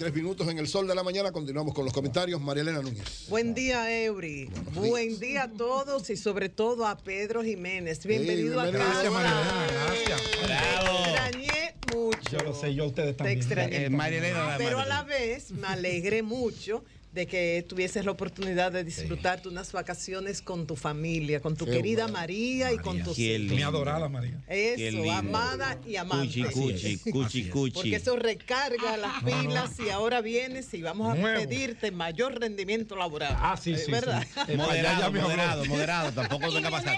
Tres minutos en el sol de la mañana. Continuamos con los comentarios. María Elena Núñez. Buen día, Eury. Buen día a todos y sobre todo a Pedro Jiménez. Bienvenido, bienvenido a casa. María Elena, gracias. Bravo. Te extrañé mucho. Yo lo sé, yo a ustedes también. Te extrañé. Eh, María Elena, Pero a la vez me alegré mucho de que tuvieses la oportunidad de disfrutar de unas vacaciones con tu familia, con tu querida María, y con tus hijos. Mi adorada María. Eso, amada y amante. Cuchi, cuchi, cuchi, cuchi. Porque eso recarga las pilas y ahora vienes y vamos a pedirte mayor rendimiento laboral. Ah, sí, eh, sí. ¿Verdad? Eh, moderado, moderado, Tampoco tenga va pasar.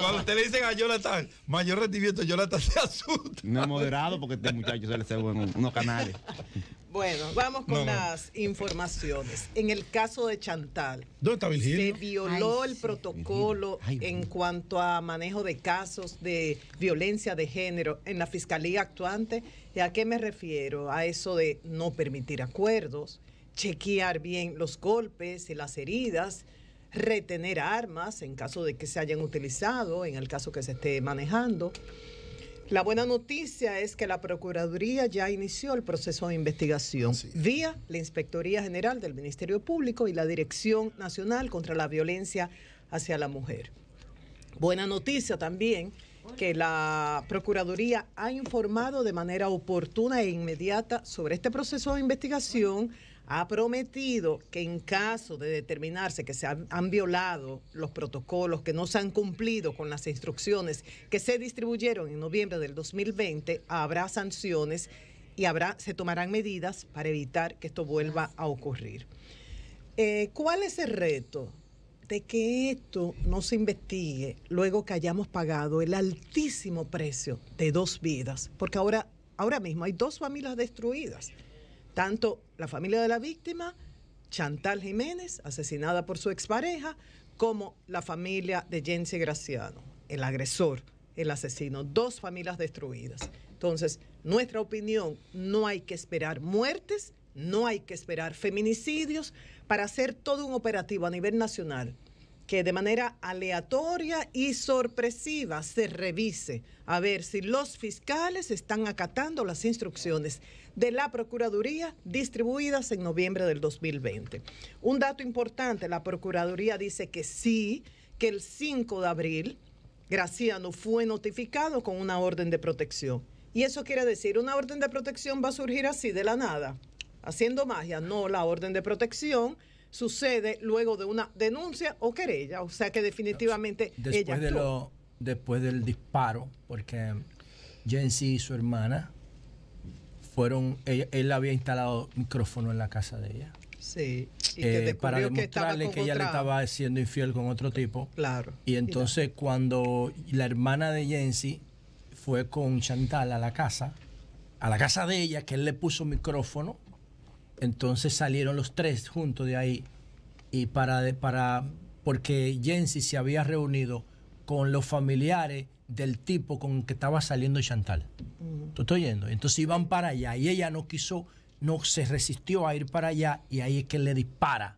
Cuando usted le dicen a Jonathan, mayor rendimiento, Jonathan se asusta. No, moderado, porque este muchacho se le en unos canales. Bueno, vamos con las informaciones. En el caso de Chantal, se violó el protocolo en cuanto a manejo de casos de violencia de género en la fiscalía actuante. ¿Y a qué me refiero? A eso de no permitir acuerdos, chequear bien los golpes y las heridas, retener armas en caso de que se hayan utilizado, en el caso que se esté manejando. La buena noticia es que la Procuraduría ya inició el proceso de investigación vía la Inspectoría General del Ministerio Público y la Dirección Nacional contra la Violencia hacia la Mujer. Buena noticia también que la Procuraduría ha informado de manera oportuna e inmediata sobre este proceso de investigación ha prometido que en caso de determinarse que se han, violado los protocolos, que no se han cumplido con las instrucciones que se distribuyeron en noviembre del 2020, habrá sanciones y habrá, se tomarán medidas para evitar que esto vuelva a ocurrir. Eh, ¿Cuál es el reto? De que esto no se investigue luego que hayamos pagado el altísimo precio de dos vidas, porque ahora, ahora mismo hay dos familias destruidas tanto la familia de la víctima, Chantal Jiménez, asesinada por su expareja, como la familia de Jensi Graciano, el agresor, el asesino, dos familias destruidas. Entonces, nuestra opinión, no hay que esperar muertes, no hay que esperar feminicidios para hacer todo un operativo a nivel nacional que de manera aleatoria y sorpresiva se revise a ver si los fiscales están acatando las instrucciones de la Procuraduría distribuidas en noviembre del 2020. Un dato importante, la Procuraduría dice que sí, que el 5 de abril Graciano fue notificado con una orden de protección. Y eso quiere decir, una orden de protección va a surgir así de la nada, haciendo magia. No, la orden de protección sucede luego de una denuncia o querella. O sea que definitivamente después de lo, Después del disparo, porque Jensi y su hermana fueron, él, había instalado micrófono en la casa de ella. Sí. Eh, para demostrarle que, ella le estaba siendo infiel con otro tipo. Claro. Y entonces cuando la hermana de Jensi fue con Chantal a la casa, a la casa de ella, que él le puso micrófono entonces salieron los tres juntos de ahí y para, para porque Jensi se había reunido con los familiares del tipo con el que estaba saliendo Chantal. Entonces iban para allá y ella no quiso, no se resistió a ir para allá y ahí es que le dispara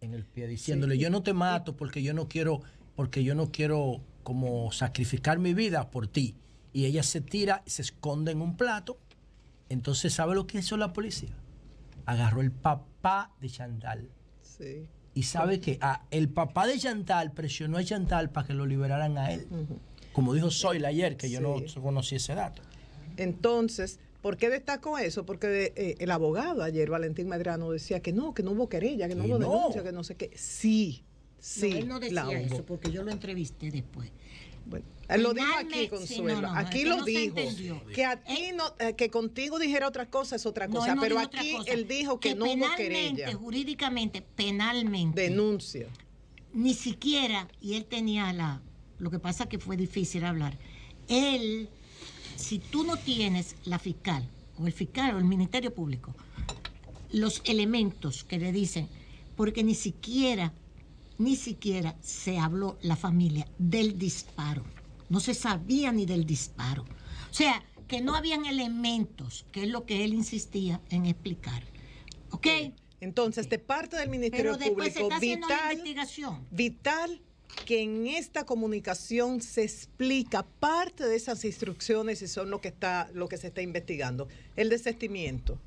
en el pie diciéndole yo no te mato porque yo no quiero porque yo no quiero como sacrificar mi vida por ti y ella se tira y se esconde en un plato entonces sabe lo que hizo la policía agarró el papá de Chantal. Sí. Y sabe que ah, el papá de Chantal presionó a Chantal para que lo liberaran a él. Como dijo Soyla ayer, que yo no conocí ese dato. Entonces, ¿por qué destaco eso? Porque eh, el abogado ayer, Valentín Medrano, decía que no, que no hubo querella, que no hubo denuncia, que no sé qué. Sí, sí. No, él no decía eso porque yo lo entrevisté después. Bueno, eh, lo dijo aquí, Consuelo. aquí lo dijo. Que eh, no, eh, que contigo dijera otras cosas, es otra cosa. pero aquí él dijo que, no hubo querella. Jurídicamente, penalmente. Denuncia. Ni siquiera, y él tenía la. Lo que pasa que fue difícil hablar. Él, si tú no tienes la fiscal, o el fiscal, o el Ministerio Público, los elementos que le dicen, porque ni siquiera ni siquiera se habló la familia del disparo. No se sabía ni del disparo. O sea, que no habían elementos, que es lo que él insistía en explicar. ¿Ok? Entonces, de parte del Ministerio Público, vital, vital que en esta comunicación se explica parte de esas instrucciones y son lo que, está, lo que se está investigando. El desestimiento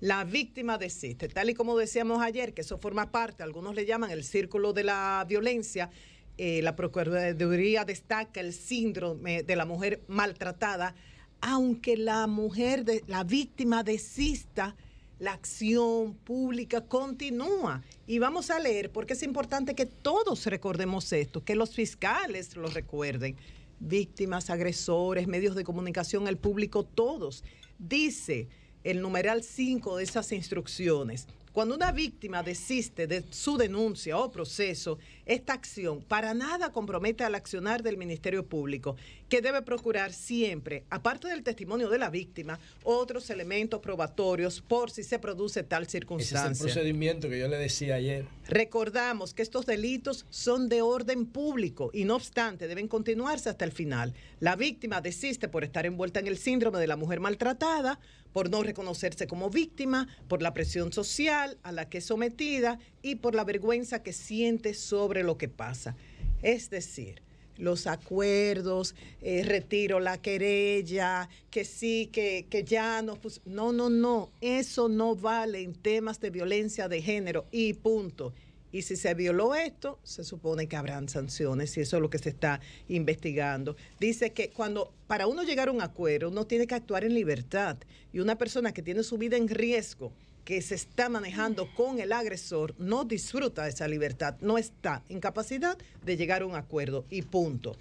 la víctima desiste. Tal y como decíamos ayer, que eso forma parte, algunos le llaman el círculo de la violencia. Eh, la Procuraduría destaca el síndrome de la mujer maltratada. Aunque la mujer, de, la víctima desista, la acción pública continúa. Y vamos a leer, porque es importante que todos recordemos esto, que los fiscales lo recuerden, víctimas, agresores, medios de comunicación, el público, todos. Dice el numeral 5 de esas instrucciones. Cuando una víctima desiste de su denuncia o proceso, esta acción para nada compromete al accionar del Ministerio Público que debe procurar siempre, aparte del testimonio de la víctima, otros elementos probatorios por si se produce tal circunstancia. es el procedimiento que yo le decía ayer. Recordamos que estos delitos son de orden público y no obstante deben continuarse hasta el final. La víctima desiste por estar envuelta en el síndrome de la mujer maltratada, por no reconocerse como víctima, por la presión social a la que es sometida y por la vergüenza que siente sobre lo que pasa. Es decir, los acuerdos, eh, retiro la querella, que sí, que, que ya no... no, no, no, eso no vale en temas de violencia de género y punto. Y si se violó esto, se supone que habrán sanciones y eso es lo que se está investigando. Dice que cuando para uno llegar a un acuerdo, uno tiene que actuar en libertad y una persona que tiene su vida en riesgo, que se está manejando con el agresor no disfruta de esa libertad, no está en capacidad de llegar a un acuerdo y punto.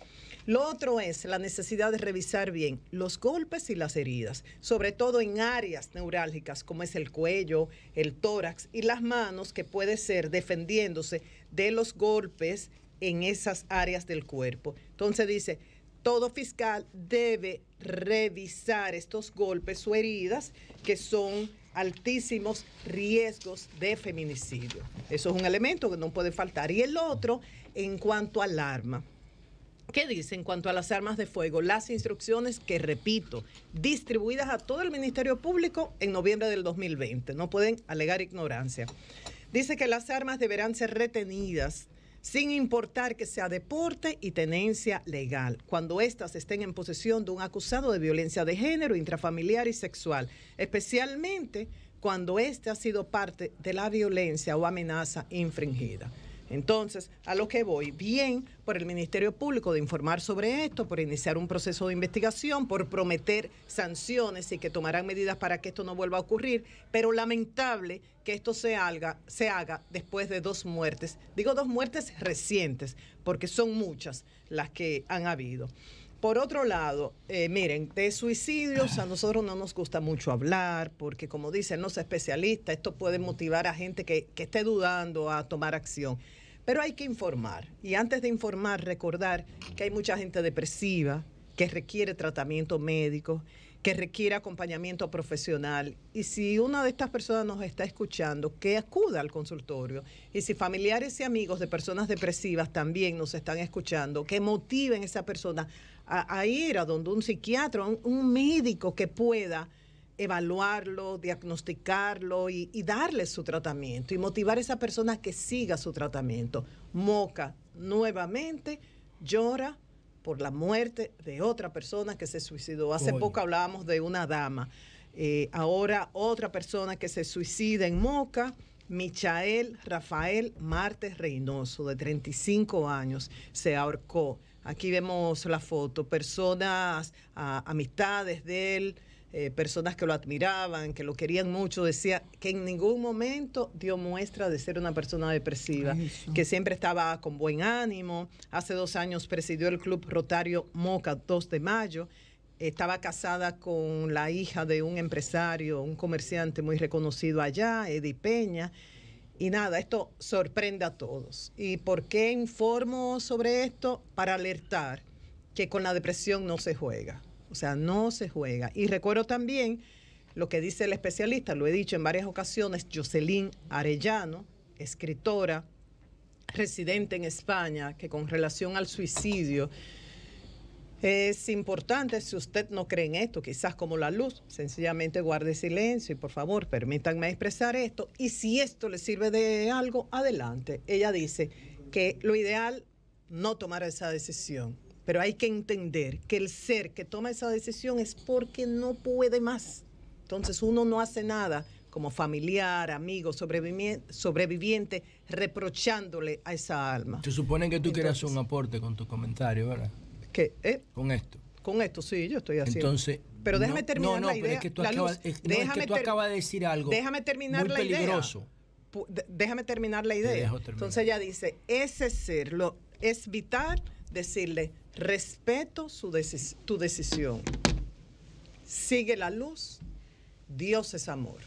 Lo otro es la necesidad de revisar bien los golpes y las heridas, sobre todo en áreas neurálgicas como es el cuello, el tórax y las manos que puede ser defendiéndose de los golpes en esas áreas del cuerpo. Entonces dice, todo fiscal debe revisar estos golpes o heridas que son altísimos riesgos de feminicidio. Eso es un elemento que no puede faltar. Y el otro, en cuanto al arma. ¿Qué dice en cuanto a las armas de fuego? Las instrucciones que, repito, distribuidas a todo el Ministerio Público en noviembre del 2020. No pueden alegar ignorancia. Dice que las armas deberán ser retenidas sin importar que sea deporte y tenencia legal, cuando éstas estén en posesión de un acusado de violencia de género, intrafamiliar y sexual, especialmente cuando éste ha sido parte de la violencia o amenaza infringida. Entonces, a lo que voy, bien por el Ministerio Público de informar sobre esto, por iniciar un proceso de investigación, por prometer sanciones y que tomarán medidas para que esto no vuelva a ocurrir, pero lamentable que esto se haga, se haga después de dos muertes. Digo dos muertes recientes, porque son muchas las que han habido. Por otro lado, eh, miren, de suicidios a nosotros no nos gusta mucho hablar, porque como dicen los especialista esto puede motivar a gente que, que esté dudando a tomar acción. Pero hay que informar. Y antes de informar, recordar que hay mucha gente depresiva, que requiere tratamiento médico, que requiere acompañamiento profesional. Y si una de estas personas nos está escuchando, que acuda al consultorio. Y si familiares y amigos de personas depresivas también nos están escuchando, que motiven a esa persona a, ir a donde un psiquiatra, un, médico que pueda evaluarlo, diagnosticarlo y, darle su tratamiento y motivar a esa persona que siga su tratamiento. Moca nuevamente llora por la muerte de otra persona que se suicidó. Hace poco hablábamos de una dama. Eh, ahora otra persona que se suicida en Moca, Michael Rafael Martes Reynoso, de 35 años, se ahorcó. Aquí vemos la foto, personas, amistades de él, eh, personas que lo admiraban, que lo querían mucho, decía que en ningún momento dio muestra de ser una persona depresiva, que siempre estaba con buen ánimo. Hace dos años presidió el Club Rotario Moca 2 de Mayo. Estaba casada con la hija de un empresario, un comerciante muy reconocido allá, Eddie Peña. Y nada, esto sorprende a todos. ¿Y por qué informo sobre esto? Para alertar que con la depresión no se juega. O sea, no se juega. Y recuerdo también lo que dice el especialista, lo he dicho en varias ocasiones, Jocelyn Arellano, escritora, residente en España, que con relación al suicidio es importante, si usted no cree en esto, quizás como la luz, sencillamente guarde silencio y por favor permítanme expresar esto. Y si esto le sirve de algo, adelante. Ella dice que lo ideal no tomar esa decisión, pero hay que entender que el ser que toma esa decisión es porque no puede más. Entonces uno no hace nada como familiar, amigo, sobreviviente, sobreviviente reprochándole a esa alma. Se supone que tú un aporte con tu comentario, ¿verdad? Eh, con esto. Con esto, sí, yo estoy haciendo. Pero déjame terminar no, no, la idea. Pero es que tú, acabas, es, que tú acabas de decir algo. Déjame terminar muy la peligroso. déjame terminar la idea. Entonces ella dice, ese ser es vital decirle, respeto su tu decisión. Sigue la luz, Dios es amor.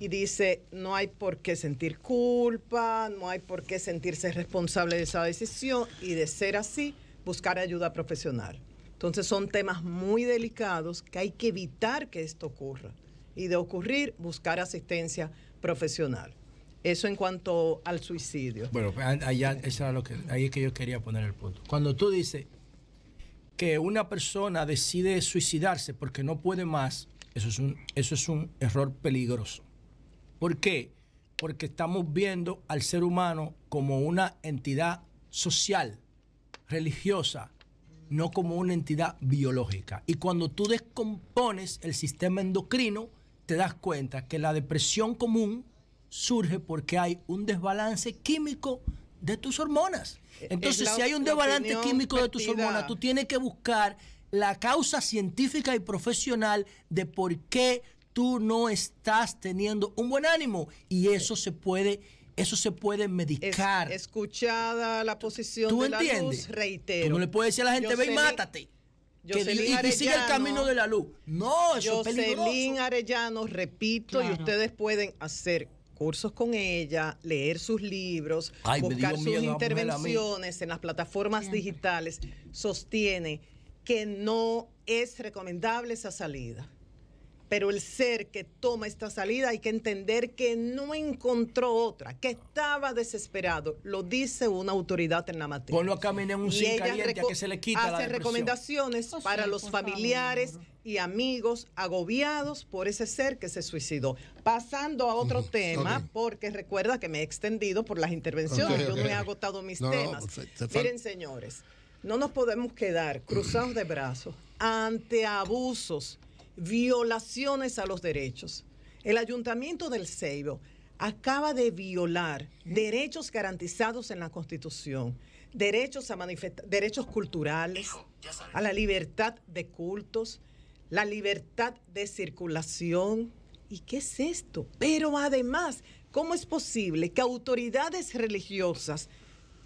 Y dice, no hay por qué sentir culpa, no hay por qué sentirse responsable de esa decisión y de ser así, buscar ayuda profesional. Entonces son temas muy delicados que hay que evitar que esto ocurra y de ocurrir buscar asistencia profesional. Eso en cuanto al suicidio. Bueno, pues, allá, eso era lo que, ahí es que yo quería poner el punto. Cuando tú dices que una persona decide suicidarse porque no puede más, eso es un, eso es un error peligroso. ¿Por qué? Porque estamos viendo al ser humano como una entidad social religiosa, no como una entidad biológica. Y cuando tú descompones el sistema endocrino, te das cuenta que la depresión común surge porque hay un desbalance químico de tus hormonas. Entonces, si hay un desbalance químico de tus hormonas, tú tienes que buscar la causa científica y profesional de por qué tú no estás teniendo un buen ánimo. Y eso se puede eso se puede medicar. escuchada la posición de la luz, reitero. Tú no le puede decir a la gente, ve y mátate. y, el camino de la luz. No, eso Arellano, repito, y ustedes pueden hacer cursos con ella, leer sus libros, buscar sus intervenciones en las plataformas digitales, sostiene que no es recomendable esa salida pero el ser que toma esta salida hay que entender que no encontró otra, que estaba desesperado. Lo dice una autoridad en la materia. Ponlo a un sin que se le quita hace recomendaciones oh, para los familiares y amigos agobiados por ese ser que se suicidó. Pasando a otro tema, porque recuerda que me he extendido por las intervenciones, yo no he agotado mis temas. Pues, Miren, señores, no nos podemos quedar cruzados de brazos ante abusos violaciones a los derechos. El ayuntamiento del Ceibo acaba de violar derechos garantizados en la Constitución, derechos, a derechos culturales, a la libertad de cultos, la libertad de circulación. ¿Y qué es esto? Pero además, ¿cómo es posible que autoridades religiosas,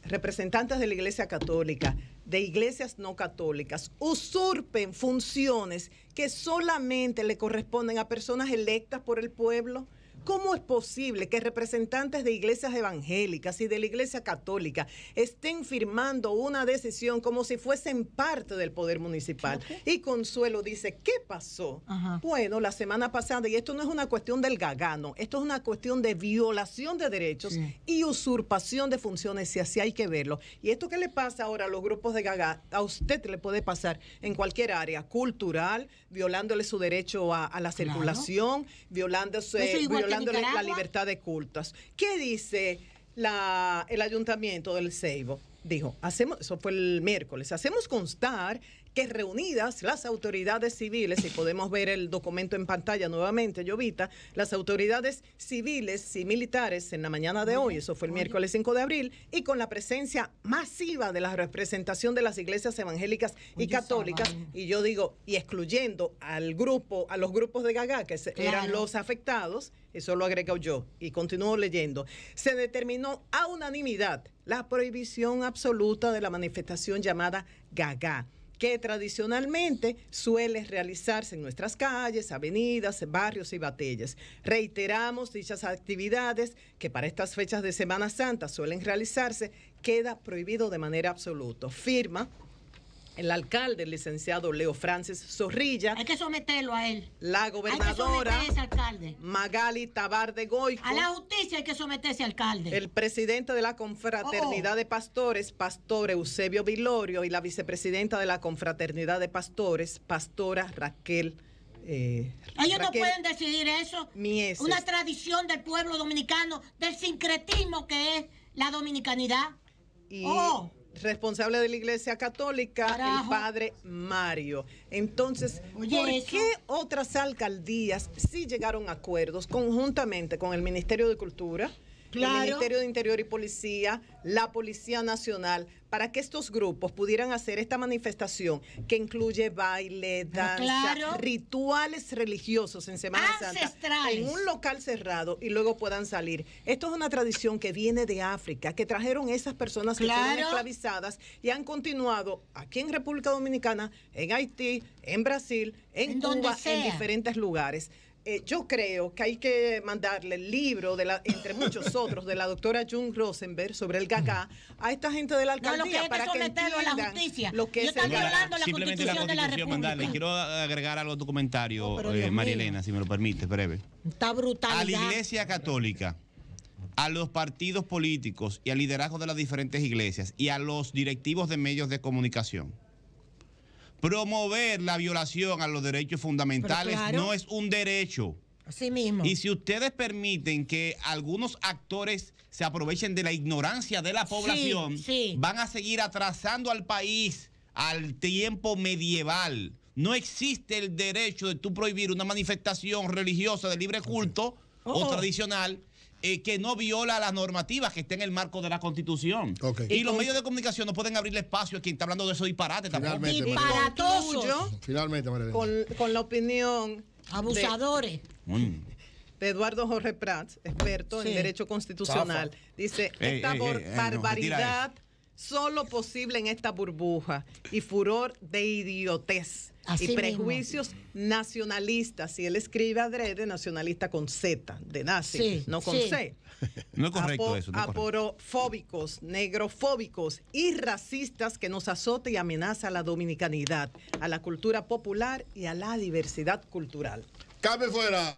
representantes de la Iglesia Católica, de iglesias no católicas usurpen funciones que solamente le corresponden a personas electas por el pueblo ¿Cómo es posible que representantes de iglesias evangélicas y de la iglesia católica estén firmando una decisión como si fuesen parte del poder municipal? Y Consuelo dice, ¿qué pasó? Bueno, la semana pasada, y esto no es una cuestión del gagano, esto es una cuestión de violación de derechos y usurpación de funciones, si así hay que verlo. Y esto que le pasa ahora a los grupos de gaga, a usted le puede pasar en cualquier área, cultural, violándole su derecho a, la circulación, violándose la libertad de cultos. ¿Qué dice el ayuntamiento del Ceibo? Dijo, hacemos, eso fue el miércoles, hacemos constar que reunidas las autoridades civiles, y podemos ver el documento en pantalla nuevamente, Llovita, las autoridades civiles y militares en la mañana de hoy, eso fue el miércoles 5 de abril, y con la presencia masiva de la representación de las iglesias evangélicas y católicas, y yo digo, y excluyendo al grupo, a los grupos de Gagá, que eran los afectados, eso lo agrego yo, y continúo leyendo, se determinó a unanimidad la prohibición absoluta de la manifestación llamada Gagá que tradicionalmente suele realizarse en nuestras calles, avenidas, barrios y batallas. Reiteramos dichas actividades que para estas fechas de Semana Santa suelen realizarse, queda prohibido de manera absoluta. Firma el alcalde, el licenciado Leo Francis Zorrilla. Hay que someterlo a él. La gobernadora hay que alcalde. Magali Tabar de Goico. A la justicia hay que someterse alcalde. El presidente de la Confraternidad oh, oh. de Pastores, Pastor Eusebio Vilorio, y la vicepresidenta de la Confraternidad de Pastores, Pastora Raquel. Eh, Ellos no pueden decidir eso. es Una tradición del pueblo dominicano, del sincretismo que es la dominicanidad. oh responsable de la Iglesia Católica, el padre Mario. Entonces, ¿por qué otras alcaldías sí llegaron a acuerdos conjuntamente con el Ministerio de Cultura? el Ministerio de Interior y Policía, la Policía Nacional, para que estos grupos pudieran hacer esta manifestación que incluye baile, ah, danza, rituales religiosos en Semana Santa, en un local cerrado y luego puedan salir. Esto es una tradición que viene de África, que trajeron esas personas que fueron esclavizadas y han continuado aquí en República Dominicana, en Haití, en Brasil, en, en Cuba, en diferentes lugares. Eh, yo creo que hay que mandarle el libro, de la, entre muchos otros, de la doctora June Rosenberg sobre el GACA a esta gente de la alcaldía para que, la justicia. lo que Yo violando la Constitución de la República. Quiero agregar algo a tu comentario, eh, María Elena, si me lo permite, breve. Está brutal. A la Iglesia Católica a los partidos políticos y al liderazgo de las diferentes iglesias y a los directivos de medios de comunicación promover la violación a los derechos fundamentales no es un derecho. Sí mismo. Y si ustedes permiten que algunos actores se aprovechen de la ignorancia de la población, van a seguir atrasando al país al tiempo medieval. No existe el derecho de tú prohibir una manifestación religiosa de libre culto o oh, oh. tradicional eh, que no viola las normativas que está en el marco de la Constitución. Y, los medios de comunicación no pueden abrirle espacio a quien está hablando de esos disparates Y Finalmente, con, la opinión. Abusadores. De... Eduardo Jorge Prats, experto en Derecho Constitucional. Dice, esta barbaridad solo posible en esta burbuja y furor de idiotez y prejuicios nacionalistas. Y él escribe adrede, nacionalista con Z, de nazi, no con C. No es correcto eso. aporofóbicos, negrofóbicos y racistas que nos azota y amenaza a la dominicanidad, a la cultura popular y a la diversidad cultural. Cabe fuera.